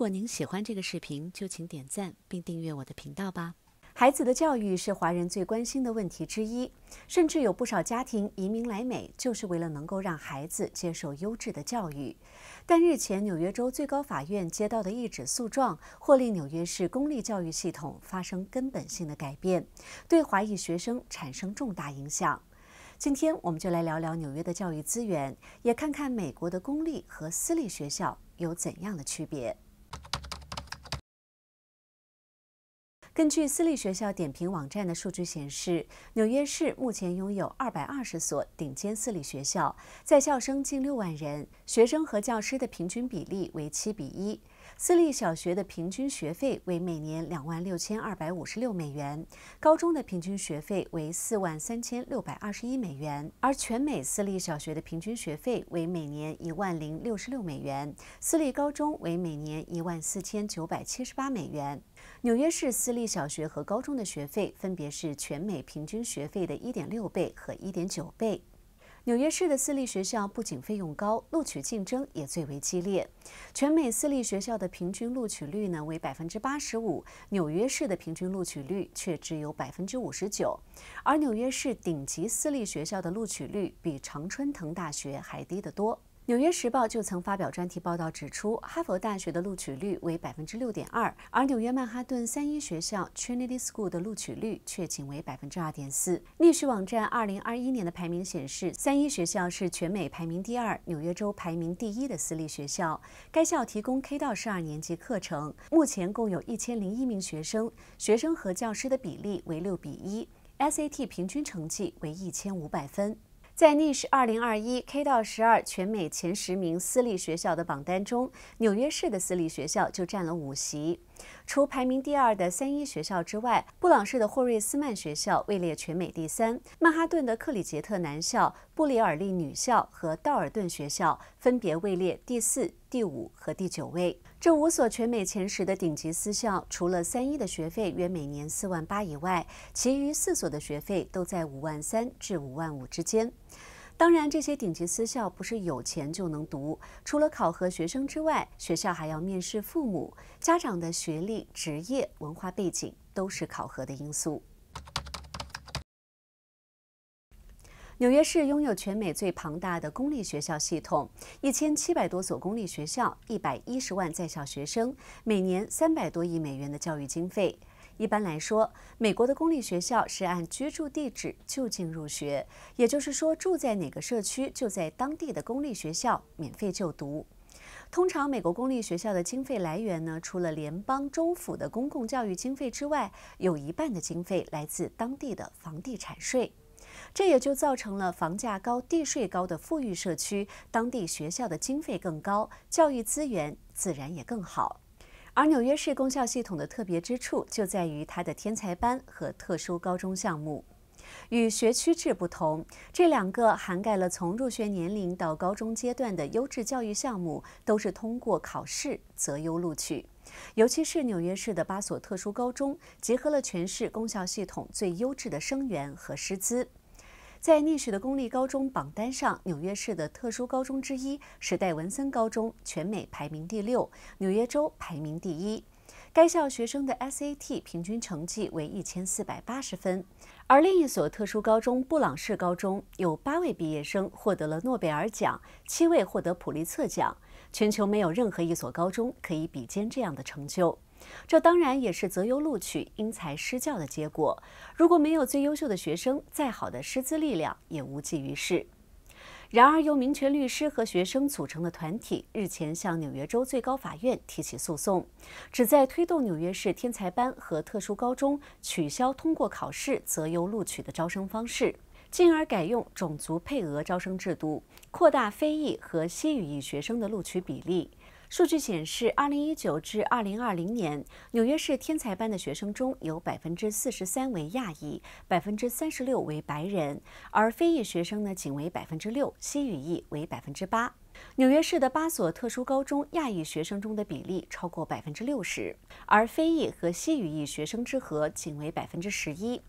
如果您喜欢这个视频，就请点赞并订阅我的频道吧。孩子的教育是华人最关心的问题之一，甚至有不少家庭移民来美就是为了能够让孩子接受优质的教育。但日前，纽约州最高法院接到的一纸诉状，或令纽约市公立教育系统发生根本性的改变，对华裔学生产生重大影响。今天，我们就来聊聊纽约的教育资源，也看看美国的公立和私立学校有怎样的区别。根据私立学校点评网站的数据显示，纽约市目前拥有二百二十所顶尖私立学校，在校生近六万人，学生和教师的平均比例为七比一。私立小学的平均学费为每年两万六千二百五十六美元，高中的平均学费为四万三千六百二十一美元，而全美私立小学的平均学费为每年一万零六十六美元，私立高中为每年一万四千九百七十八美元。纽约市私立小学和高中的学费分别是全美平均学费的1.6倍和1.9倍。纽约市的私立学校不仅费用高，录取竞争也最为激烈。全美私立学校的平均录取率呢为百分之八十五，纽约市的平均录取率却只有百分之五十九，而纽约市顶级私立学校的录取率比常春藤大学还低得多。《纽约时报》就曾发表专题报道，指出哈佛大学的录取率为百分之六点二，而纽约曼哈顿三一学校 Trinity School 的录取率却仅为百分之二点四。历史网站二零二一年的排名显示，三一学校是全美排名第二、纽约州排名第一的私立学校。该校提供 K 到十二年级课程，目前共有一千零一名学生，学生和教师的比例为六比一，SAT 平均成绩为一千五百分。在《News 二零二一 K 到十二全美前十名私立学校的榜单》中，纽约市的私立学校就占了五席。除排名第二的三一学校之外，布朗市的霍瑞斯曼学校位列全美第三，曼哈顿的克里杰特男校、布里尔利女校和道尔顿学校分别位列第四、第五和第九位。这五所全美前十的顶级私校，除了三一的学费约每年四万八以外，其余四所的学费都在五万三至五万五之间。当然，这些顶级私校不是有钱就能读。除了考核学生之外，学校还要面试父母、家长的学历、职业、文化背景都是考核的因素。纽约市拥有全美最庞大的公立学校系统，一千七百多所公立学校，一百一十万在校学生，每年三百多亿美元的教育经费。一般来说，美国的公立学校是按居住地址就近入学，也就是说，住在哪个社区就在当地的公立学校免费就读。通常，美国公立学校的经费来源呢，除了联邦、州府的公共教育经费之外，有一半的经费来自当地的房地产税。这也就造成了房价高、地税高的富裕社区，当地学校的经费更高，教育资源自然也更好。而纽约市公校系统的特别之处就在于它的天才班和特殊高中项目。与学区制不同，这两个涵盖了从入学年龄到高中阶段的优质教育项目，都是通过考试择优录取。尤其是纽约市的八所特殊高中，结合了全市公校系统最优质的生源和师资。在历史的公立高中榜单上，纽约市的特殊高中之一史戴文森高中全美排名第六，纽约州排名第一。该校学生的 SAT 平均成绩为一千四百八十分。而另一所特殊高中布朗士高中，有八位毕业生获得了诺贝尔奖，七位获得普利策奖。全球没有任何一所高中可以比肩这样的成就。这当然也是择优录取、因材施教的结果。如果没有最优秀的学生，再好的师资力量也无济于事。然而，由民权律师和学生组成的团体日前向纽约州最高法院提起诉讼，旨在推动纽约市天才班和特殊高中取消通过考试择优录取的招生方式，进而改用种族配额招生制度，扩大非裔和西语裔学生的录取比例。数据显示，二零一九至二零二零年，纽约市天才班的学生中有百分之四十三为亚裔，百分之三十六为白人，而非裔学生呢仅为百分之六，西语裔为百分之八。纽约市的八所特殊高中，亚裔学生中的比例超过百分之六十，而非裔和西语裔学生之和仅为百分之十一。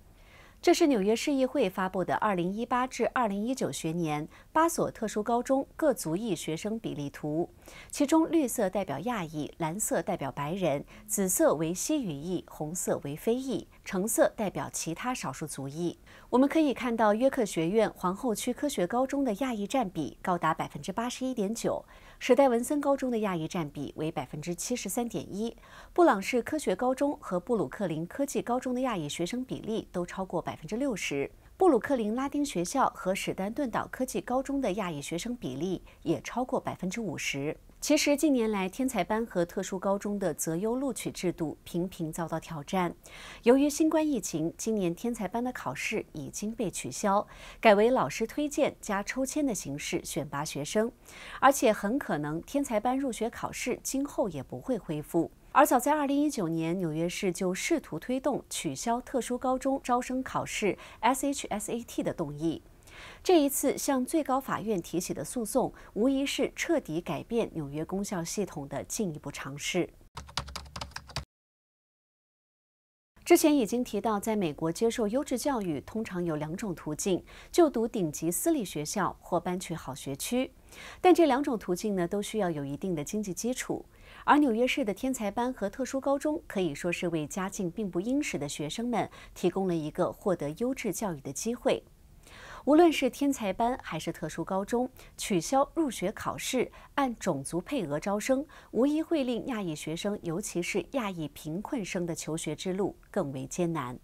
这是纽约市议会发布的2018至2019学年八所特殊高中各族裔学生比例图，其中绿色代表亚裔，蓝色代表白人，紫色为西语裔，红色为非裔。橙色代表其他少数族裔。我们可以看到，约克学院、皇后区科学高中的亚裔占比高达百分之八十一点九；史戴文森高中的亚裔占比为百分之七十三点一；布朗市科学高中和布鲁克林科技高中的亚裔学生比例都超过百分之六十；布鲁克林拉丁学校和史丹顿岛科技高中的亚裔学生比例也超过百分之五十。其实近年来，天才班和特殊高中的择优录取制度频频遭到挑战。由于新冠疫情，今年天才班的考试已经被取消，改为老师推荐加抽签的形式选拔学生。而且很可能，天才班入学考试今后也不会恢复。而早在2019年，纽约市就试图推动取消特殊高中招生考试 （SHSAT） 的动议。这一次向最高法院提起的诉讼，无疑是彻底改变纽约公校系统的进一步尝试。之前已经提到，在美国接受优质教育通常有两种途径：就读顶级私立学校或搬去好学区。但这两种途径呢，都需要有一定的经济基础。而纽约市的天才班和特殊高中，可以说是为家境并不殷实的学生们提供了一个获得优质教育的机会。无论是天才班还是特殊高中，取消入学考试，按种族配额招生，无疑会令亚裔学生，尤其是亚裔贫困生的求学之路更为艰难。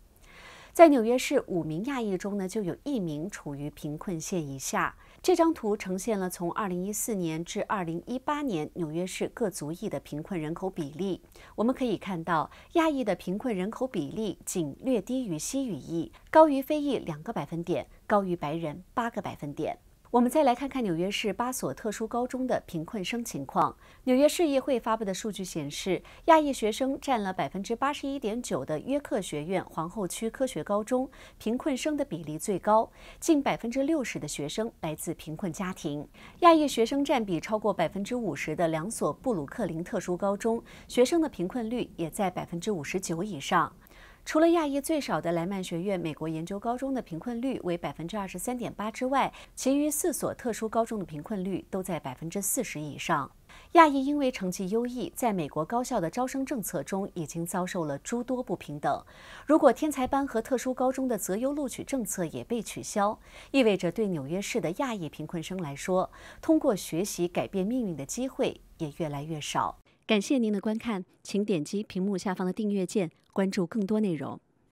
在纽约市五名亚裔中呢，就有一名处于贫困线以下。这张图呈现了从二零一四年至二零一八年纽约市各族裔的贫困人口比例。我们可以看到，亚裔的贫困人口比例仅略低于西语裔，高于非裔两个百分点，高于白人八个百分点。我们再来看看纽约市八所特殊高中的贫困生情况。纽约市议会发布的数据显示，亚裔学生占了百分之八十一点九的约克学院皇后区科学高中贫困生的比例最高，近百分之六十的学生来自贫困家庭。亚裔学生占比超过百分之五十的两所布鲁克林特殊高中，学生的贫困率也在百分之五十九以上。除了亚裔最少的莱曼学院，美国研究高中的贫困率为百分之二十三点八之外，其余四所特殊高中的贫困率都在百分之四十以上。亚裔因为成绩优异，在美国高校的招生政策中已经遭受了诸多不平等。如果天才班和特殊高中的择优录取政策也被取消，意味着对纽约市的亚裔贫困生来说，通过学习改变命运的机会也越来越少。感谢您的观看，请点击屏幕下方的订阅键。关注更多内容。